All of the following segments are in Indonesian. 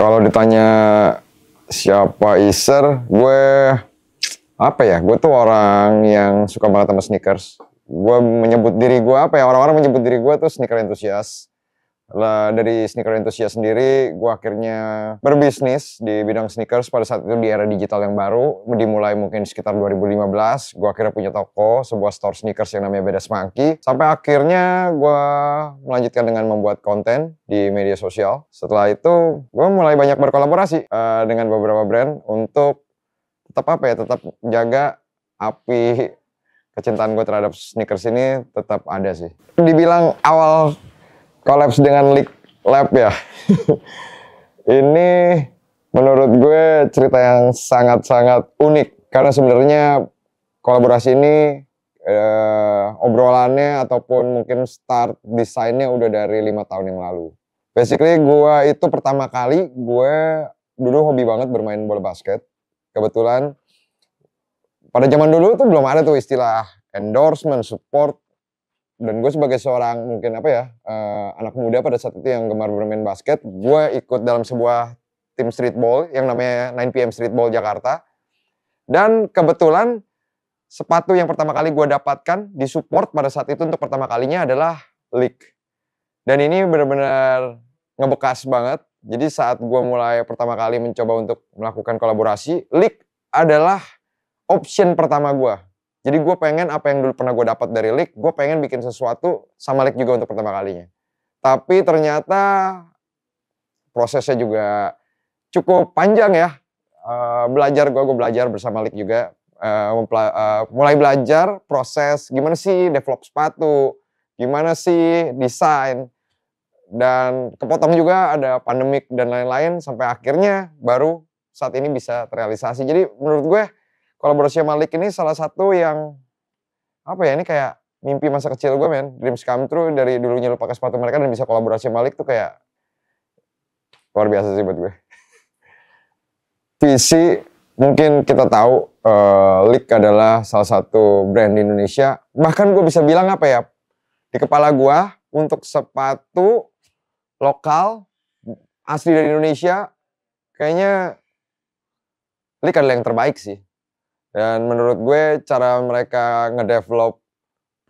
Kalau ditanya siapa Iser, gue apa ya? Gue tuh orang yang suka banget sama sneakers. Gue menyebut diri gue apa ya? Orang-orang menyebut diri gue tuh sneaker entusias lah dari sneaker enthusiast sendiri gue akhirnya berbisnis di bidang sneakers pada saat itu di era digital yang baru dimulai mungkin sekitar 2015 gue akhirnya punya toko sebuah store sneakers yang namanya Beda Semangki sampai akhirnya gue melanjutkan dengan membuat konten di media sosial setelah itu gue mulai banyak berkolaborasi uh, dengan beberapa brand untuk tetap apa ya tetap jaga api kecintaan gue terhadap sneakers ini tetap ada sih dibilang awal kolaps dengan Leak Lab ya. ini menurut gue cerita yang sangat-sangat unik karena sebenarnya kolaborasi ini eh, obrolannya ataupun mungkin start desainnya udah dari lima tahun yang lalu. Basically gue itu pertama kali gue dulu hobi banget bermain bola basket. Kebetulan pada zaman dulu tuh belum ada tuh istilah endorsement, support, dan gue sebagai seorang mungkin apa ya uh, anak muda pada saat itu yang gemar bermain basket gue ikut dalam sebuah tim streetball yang namanya 9pm streetball Jakarta dan kebetulan sepatu yang pertama kali gue dapatkan di support pada saat itu untuk pertama kalinya adalah league dan ini benar-benar ngebekas banget jadi saat gue mulai pertama kali mencoba untuk melakukan kolaborasi league adalah option pertama gue jadi gue pengen apa yang dulu pernah gue dapat dari Lik, gue pengen bikin sesuatu sama Lik juga untuk pertama kalinya. Tapi ternyata prosesnya juga cukup panjang ya. Uh, belajar gue, gue belajar bersama Lik juga. Uh, uh, mulai belajar proses gimana sih develop sepatu, gimana sih desain. Dan kepotong juga ada pandemik dan lain-lain sampai akhirnya baru saat ini bisa terrealisasi. Jadi menurut gue kolaborasi sama Malik ini salah satu yang apa ya ini kayak mimpi masa kecil gue men dreams come true dari dulunya lu pakai sepatu mereka dan bisa kolaborasi sama Malik tuh kayak luar biasa sih buat gue visi mungkin kita tahu uh, eh, Lik adalah salah satu brand di Indonesia bahkan gue bisa bilang apa ya di kepala gue untuk sepatu lokal asli dari Indonesia kayaknya Lik adalah yang terbaik sih dan menurut gue cara mereka ngedevelop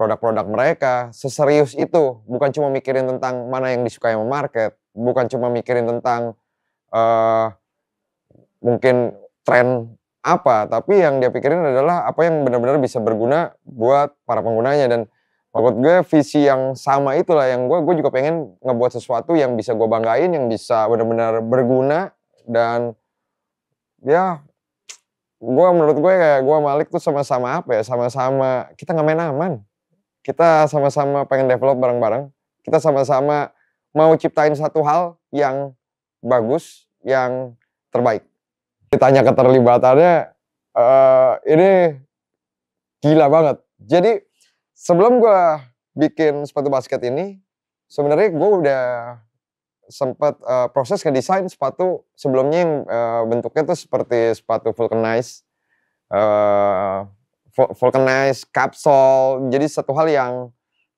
produk-produk mereka seserius itu, bukan cuma mikirin tentang mana yang disukai sama market, bukan cuma mikirin tentang uh, mungkin tren apa, tapi yang dia pikirin adalah apa yang benar-benar bisa berguna buat para penggunanya dan menurut gue visi yang sama itulah yang gue gue juga pengen ngebuat sesuatu yang bisa gue banggain yang bisa benar-benar berguna dan ya gue menurut gue ya, kayak gue Malik tuh sama-sama apa ya sama-sama kita nggak main aman kita sama-sama pengen develop bareng-bareng kita sama-sama mau ciptain satu hal yang bagus yang terbaik ditanya keterlibatannya uh, ini gila banget jadi sebelum gue bikin sepatu basket ini sebenarnya gue udah sempat uh, eh, proses desain sepatu sebelumnya yang uh, bentuknya tuh seperti sepatu vulcanized, uh, vulcanized kapsul, jadi satu hal yang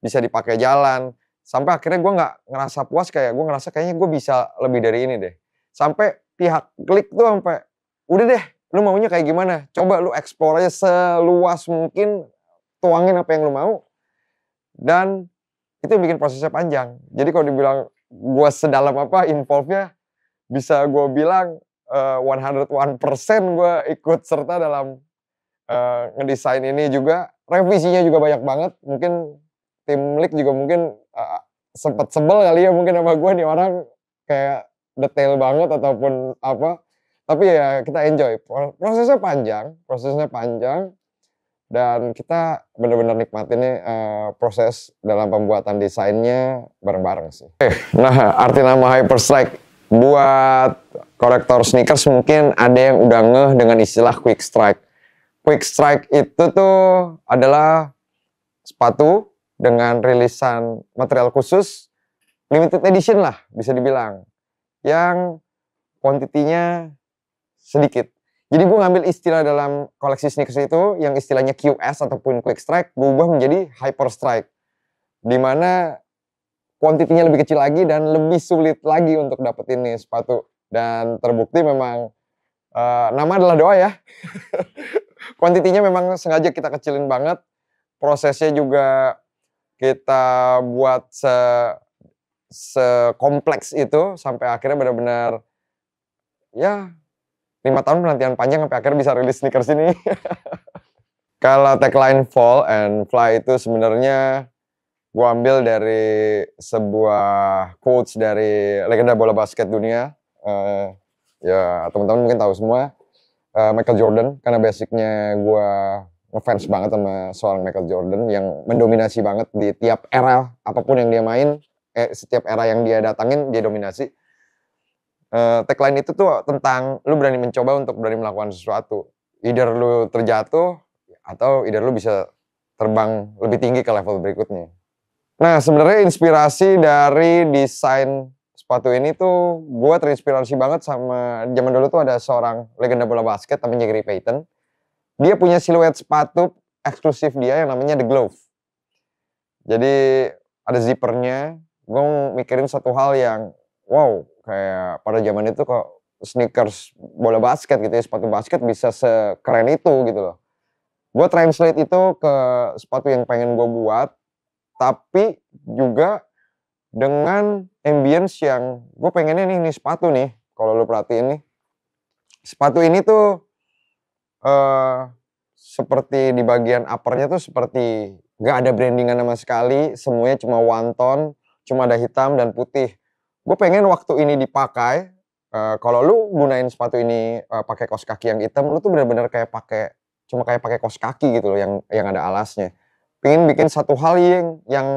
bisa dipakai jalan. Sampai akhirnya gue nggak ngerasa puas kayak gue ngerasa kayaknya gue bisa lebih dari ini deh. Sampai pihak klik tuh sampai udah deh, lu maunya kayak gimana? Coba lu explore aja seluas mungkin, tuangin apa yang lu mau. Dan itu yang bikin prosesnya panjang. Jadi kalau dibilang gue sedalam apa involve-nya bisa gue bilang uh, 101% gue ikut serta dalam uh, ngedesain ini juga revisinya juga banyak banget mungkin tim league juga mungkin uh, sempet sebel kali ya mungkin sama gue nih orang kayak detail banget ataupun apa tapi ya kita enjoy prosesnya panjang prosesnya panjang dan kita benar-benar nikmatin uh, proses dalam pembuatan desainnya bareng-bareng sih. Nah, arti nama Hyperstrike buat kolektor sneakers mungkin ada yang udah ngeh dengan istilah quick strike. Quick strike itu tuh adalah sepatu dengan rilisan material khusus limited edition lah bisa dibilang yang kuantitinya sedikit jadi gue ngambil istilah dalam koleksi sneakers itu yang istilahnya QS ataupun quick strike gue ubah menjadi hyper strike. Dimana kuantitinya lebih kecil lagi dan lebih sulit lagi untuk dapetin nih sepatu. Dan terbukti memang uh, nama adalah doa ya. kuantitinya memang sengaja kita kecilin banget. Prosesnya juga kita buat se sekompleks itu sampai akhirnya benar-benar ya lima tahun penantian panjang sampai akhirnya bisa rilis sneakers ini. Kalau tagline fall and fly itu sebenarnya gue ambil dari sebuah quotes dari legenda bola basket dunia. Uh, ya teman-teman mungkin tahu semua uh, Michael Jordan karena basicnya gue ngefans banget sama seorang Michael Jordan yang mendominasi banget di tiap era apapun yang dia main eh, setiap era yang dia datangin dia dominasi uh, tagline itu tuh tentang lu berani mencoba untuk berani melakukan sesuatu. Either lu terjatuh atau either lu bisa terbang lebih tinggi ke level berikutnya. Nah sebenarnya inspirasi dari desain sepatu ini tuh gue terinspirasi banget sama zaman dulu tuh ada seorang legenda bola basket namanya Gary Payton. Dia punya siluet sepatu eksklusif dia yang namanya The Glove. Jadi ada zippernya, gue mikirin satu hal yang wow kayak pada zaman itu kok sneakers bola basket gitu ya sepatu basket bisa sekeren itu gitu loh gue translate itu ke sepatu yang pengen gue buat tapi juga dengan ambience yang gue pengennya nih, ini sepatu nih kalau lo perhatiin nih sepatu ini tuh uh, seperti di bagian uppernya tuh seperti gak ada brandingan sama sekali semuanya cuma one cuma ada hitam dan putih gue pengen waktu ini dipakai uh, kalau lu gunain sepatu ini uh, pakai kaos kaki yang hitam lu tuh bener-bener kayak pakai cuma kayak pakai kaos kaki gitu loh yang yang ada alasnya pengen bikin satu hal yang yang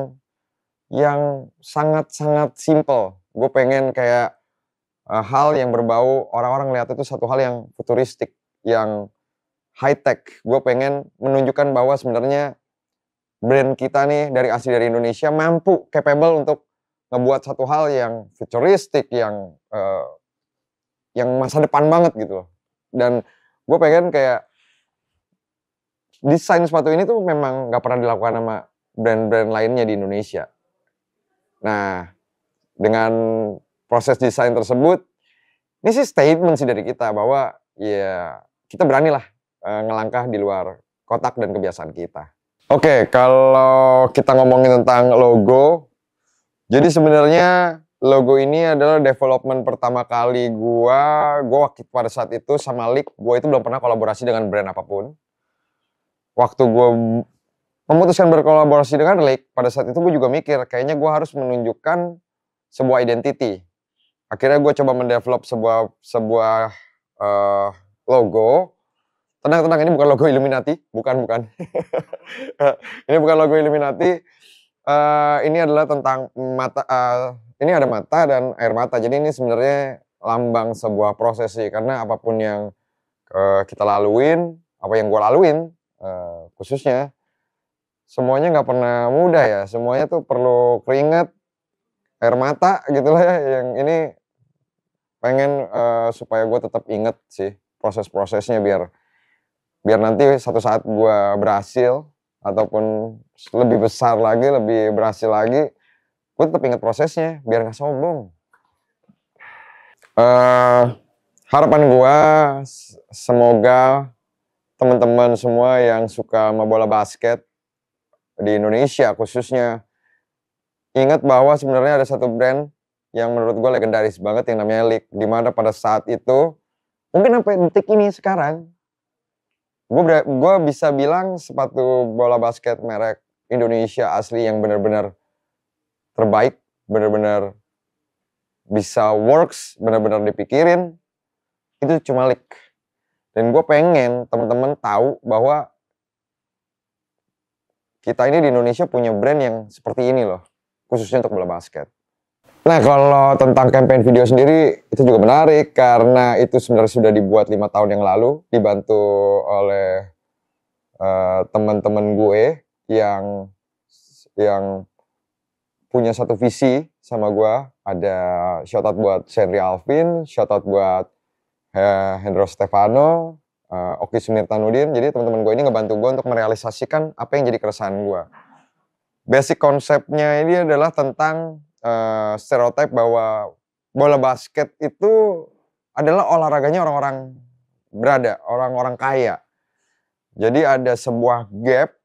yang sangat-sangat simple gue pengen kayak uh, hal yang berbau orang-orang lihat itu satu hal yang futuristik yang high tech gue pengen menunjukkan bahwa sebenarnya brand kita nih dari asli dari Indonesia mampu capable untuk ngebuat satu hal yang futuristik yang uh, yang masa depan banget gitu loh dan gue pengen kayak desain sepatu ini tuh memang nggak pernah dilakukan sama brand-brand lainnya di Indonesia nah dengan proses desain tersebut ini sih statement sih dari kita bahwa ya kita beranilah uh, ngelangkah di luar kotak dan kebiasaan kita. Oke, okay, kalau kita ngomongin tentang logo, jadi sebenarnya logo ini adalah development pertama kali gua, gua waktu pada saat itu sama Lik, gua itu belum pernah kolaborasi dengan brand apapun. Waktu gua memutuskan berkolaborasi dengan Lik, pada saat itu gua juga mikir kayaknya gua harus menunjukkan sebuah identity. Akhirnya gua coba mendevelop sebuah sebuah uh, logo. Tenang tenang ini bukan logo Illuminati, bukan bukan. ini bukan logo Illuminati uh, ini adalah tentang mata uh, ini ada mata dan air mata jadi ini sebenarnya lambang sebuah prosesi. karena apapun yang uh, kita laluin apa yang gue laluin uh, khususnya semuanya nggak pernah mudah ya semuanya tuh perlu keringet air mata gitulah ya yang ini pengen uh, supaya gue tetap inget sih proses-prosesnya biar biar nanti satu saat gue berhasil ataupun lebih besar lagi, lebih berhasil lagi, gue tetap ingat prosesnya biar nggak sombong. Uh, harapan gue semoga teman-teman semua yang suka sama bola basket di Indonesia khususnya ingat bahwa sebenarnya ada satu brand yang menurut gue legendaris banget yang namanya League mana pada saat itu mungkin sampai detik ini sekarang gue gue bisa bilang sepatu bola basket merek Indonesia asli yang benar-benar terbaik, benar-benar bisa works, benar-benar dipikirin itu cuma leak. Dan gue pengen teman-teman tahu bahwa kita ini di Indonesia punya brand yang seperti ini loh, khususnya untuk bola basket. Nah, kalau tentang campaign video sendiri itu juga menarik karena itu sebenarnya sudah dibuat lima tahun yang lalu dibantu oleh uh, teman-teman gue yang yang punya satu visi sama gue. Ada out buat Shenry Alvin, out buat uh, Hendro Stefano, uh, Oki Sumirtanudin. Jadi teman-teman gue ini ngebantu gue untuk merealisasikan apa yang jadi keresahan gue. Basic konsepnya ini adalah tentang uh, eh, stereotip bahwa bola basket itu adalah olahraganya orang-orang berada, orang-orang kaya. Jadi ada sebuah gap,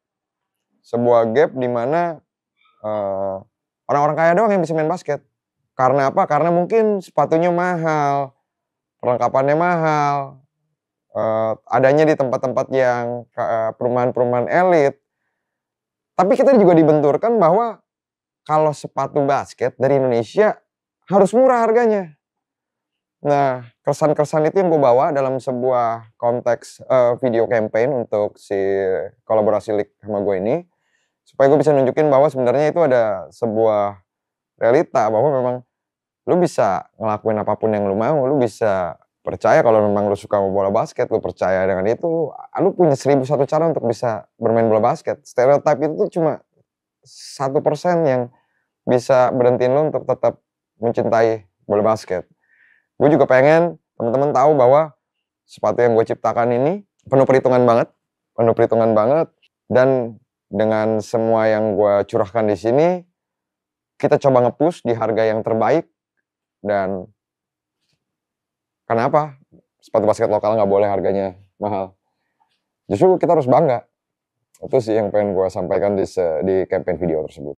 sebuah gap di mana uh, orang-orang kaya doang yang bisa main basket. Karena apa? Karena mungkin sepatunya mahal, perlengkapannya mahal, uh, adanya di tempat-tempat yang perumahan-perumahan elit. Tapi kita juga dibenturkan bahwa kalau sepatu basket dari Indonesia harus murah harganya. Nah, kesan-kesan itu yang gue bawa dalam sebuah konteks uh, video campaign untuk si kolaborasi Lik sama gue ini. Supaya gue bisa nunjukin bahwa sebenarnya itu ada sebuah realita bahwa memang lu bisa ngelakuin apapun yang lu mau, lu bisa percaya kalau memang lu suka bola basket, lu percaya dengan itu, lu punya seribu satu cara untuk bisa bermain bola basket. Stereotype itu cuma satu persen yang bisa berhentiin lu untuk tetap mencintai bola basket. Gue juga pengen teman-teman tahu bahwa sepatu yang gue ciptakan ini penuh perhitungan banget, penuh perhitungan banget, dan dengan semua yang gue curahkan di sini, kita coba ngepus di harga yang terbaik dan kenapa sepatu basket lokal nggak boleh harganya mahal? Justru kita harus bangga. Itu sih yang pengen gue sampaikan di, di campaign video tersebut.